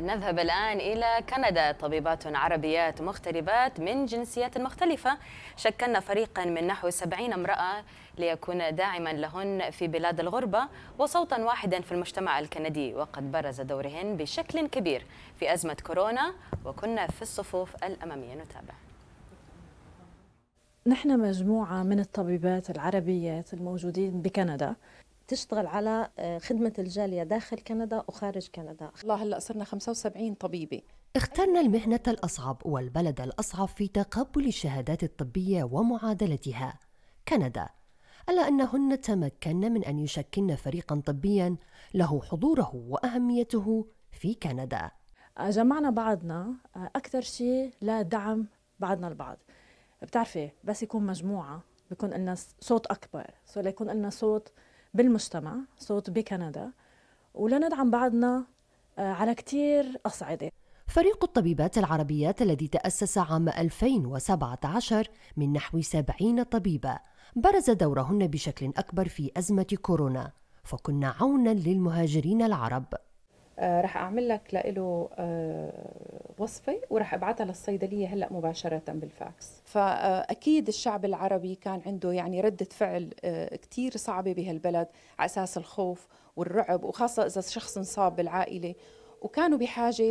نذهب الآن إلى كندا طبيبات عربيات مغتربات من جنسيات مختلفة شكلنا فريقا من نحو 70 امرأة ليكون داعما لهن في بلاد الغربة وصوتا واحدا في المجتمع الكندي وقد برز دورهن بشكل كبير في أزمة كورونا وكنا في الصفوف الأمامية نتابع نحن مجموعة من الطبيبات العربيات الموجودين بكندا تشتغل على آه، خدمة الجالية داخل كندا وخارج كندا الله هلأ صرنا 75 طبيبة اخترنا المهنة الأصعب والبلد الأصعب في تقبل الشهادات الطبية ومعادلتها كندا ألا أنهن تمكن من أن يشكلن فريقا طبيا له حضوره وأهميته في كندا آه، جمعنا بعضنا آه، أكثر شيء لدعم بعضنا البعض بتعرفي بس يكون مجموعة بيكون لنا صوت أكبر سو ليكون لنا صوت بالمجتمع صوت بكندا ولندعم بعضنا آه، على كتير أصعدة فريق الطبيبات العربيات الذي تأسس عام 2017 من نحو 70 طبيبة برز دورهن بشكل أكبر في أزمة كورونا فكن عونا للمهاجرين العرب آه رح أعمل لك لإله آه وصفه وراح ابعتها للصيدليه هلا مباشره بالفاكس فاكيد الشعب العربي كان عنده يعني رده فعل آه، كثير صعبه بهالبلد على اساس الخوف والرعب وخاصه اذا شخص انصاب بالعائله وكانوا بحاجة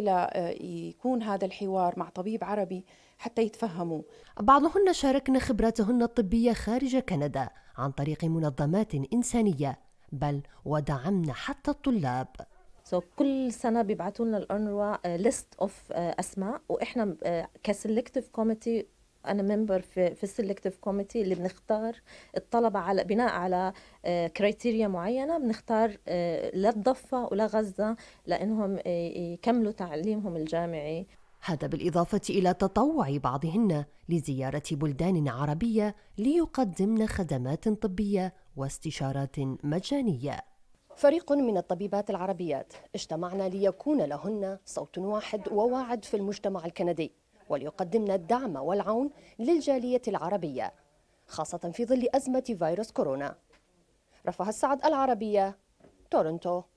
ليكون آه، هذا الحوار مع طبيب عربي حتى يتفهموا بعضهن شاركن خبراتهن الطبية خارج كندا عن طريق منظمات إنسانية بل ودعمن حتى الطلاب سو so, كل سنه بيبعتوا لنا الانروا ليست آه، اوف آه، اسماء واحنا كسلكتيف آه، كوميتي انا ممبر في في السلكتيف كوميتي اللي بنختار الطلبه على بناء على كريتيريا معينه بنختار لا الضفه ولا غزه لانهم يكملوا تعليمهم الجامعي هذا بالإضافة إلى تطوع بعضهن لزيارة بلدان عربية ليقدمن خدمات طبية واستشارات مجانية فريق من الطبيبات العربيات اجتمعنا ليكون لهن صوت واحد وواعد في المجتمع الكندي وليقدمن الدعم والعون للجالية العربية خاصة في ظل أزمة فيروس كورونا رفع السعد العربية تورنتو